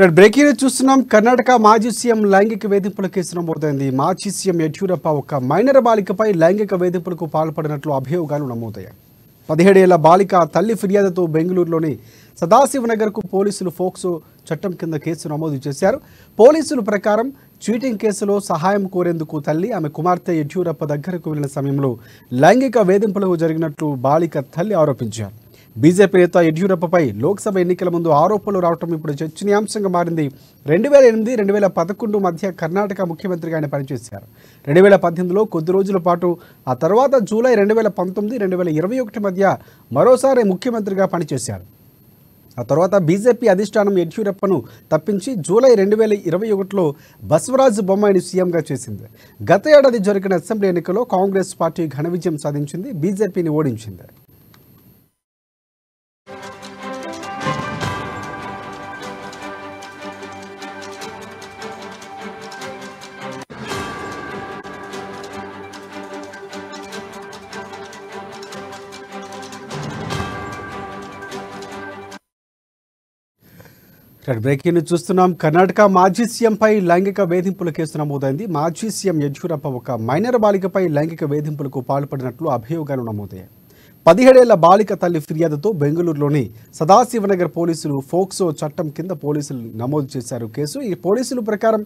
right break చూస్తున్నాం కర్ణాటక మాజీ CM లైంగిక వేధింపుల కేసు నమోదైంది మాజీ సీఎం యడ్యూరప్ప ఒక మైనర్ బాలికపై లైంగిక వేధింపులకు పాల్పడినట్లు అభియోగాలు నమోదయ్యాయి పదిహేడేళ్ల బాలిక తల్లి ఫిర్యాదుతో బెంగళూరులోని సదాశివనగర్కు పోలీసులు ఫోక్సో చట్టం కింద కేసు నమోదు చేశారు పోలీసుల ప్రకారం చీటింగ్ కేసులో సహాయం కోరేందుకు తల్లి ఆమె కుమార్తె యడ్యూరప్ప దగ్గరకు వెళ్లిన సమయంలో లైంగిక వేధింపులకు జరిగినట్లు బాలిక తల్లి ఆరోపించారు బీజేపీ నేత యడ్యూరప్పపై లోక్సభ ఎన్నికల ముందు ఆరోపణలు రావడం ఇప్పుడు చర్చనీయాంశంగా మారింది రెండు వేల ఎనిమిది రెండు వేల పదకొండు మధ్య కర్ణాటక ముఖ్యమంత్రిగా ఆయన పనిచేశారు రెండు వేల పద్దెనిమిదిలో కొద్ది రోజుల పాటు ఆ తర్వాత జూలై రెండు వేల పంతొమ్మిది రెండు వేల ఇరవై ఒకటి మధ్య మరోసారి ముఖ్యమంత్రిగా పనిచేశారు ఆ తర్వాత బీజేపీ అధిష్టానం యడ్యూరప్పను తప్పించి జూలై రెండు వేల ఇరవై ఒకటిలో బసవరాజ్ బొమ్మాయిని సీఎంగా చేసింది గత ఏడాది జరిగిన అసెంబ్లీ ఎన్నికల్లో కాంగ్రెస్ పార్టీ ఘన విజయం సాధించింది బీజేపీని ఓడించింది బ్రేకింగ్ చూస్తున్నాం కర్ణాటక మాజీ పై లైంగిక వేధింపుల కేసు నమోదైంది మాజీ సీఎం యడ్యూరప్ప ఒక మైనర్ బాలికపై లైంగిక వేధింపులకు పాల్పడినట్లు అభియోగాలు నమోదయ్యాయి పదిహేడేళ్ల బాలిక తల్లి ఫిర్యాదుతో బెంగళూరులోని సదాశివనగర్ పోలీసులు ఫోక్సో చట్టం కింద పోలీసులు నమోదు చేశారు కేసు ఈ పోలీసుల ప్రకారం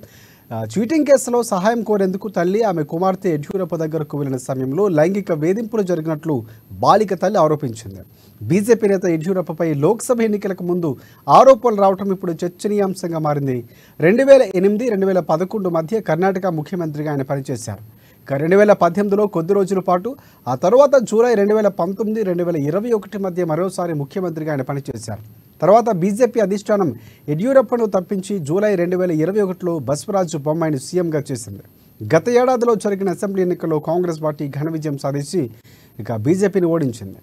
చీటింగ్ కేసులో సహాయం కోరేందుకు తల్లి ఆమె కుమార్తె యడ్యూరప్ప దగ్గరకు వెళ్లిన సమయంలో లైంగిక వేధింపులు జరిగినట్లు బాలిక తల్లి ఆరోపించింది బీజేపీ నేత యడ్యూరప్పపై లోక్సభ ఎన్నికలకు ముందు ఆరోపణలు రావడం ఇప్పుడు చర్చనీయాంశంగా మారింది రెండు వేల ఎనిమిది రెండు వేల పదకొండు మధ్య కర్ణాటక ముఖ్యమంత్రిగా ఆయన పనిచేశారు రెండు వేల పద్దెనిమిదిలో కొద్ది రోజుల పాటు ఆ తర్వాత జూలై రెండు వేల పంతొమ్మిది రెండు వేల ఇరవై ఒకటి మధ్య మరోసారి ముఖ్యమంత్రిగా ఆయన పనిచేశారు తర్వాత బీజేపీ అధిష్టానం యడ్యూరప్పను తప్పించి జూలై రెండు వేల ఇరవై ఒకటిలో బస్వరాజు బొమ్మాయిని సీఎంగా చేసింది గత ఏడాదిలో జరిగిన అసెంబ్లీ ఎన్నికల్లో కాంగ్రెస్ పార్టీ ఘన విజయం సాధించి ఇక బీజేపీని ఓడించింది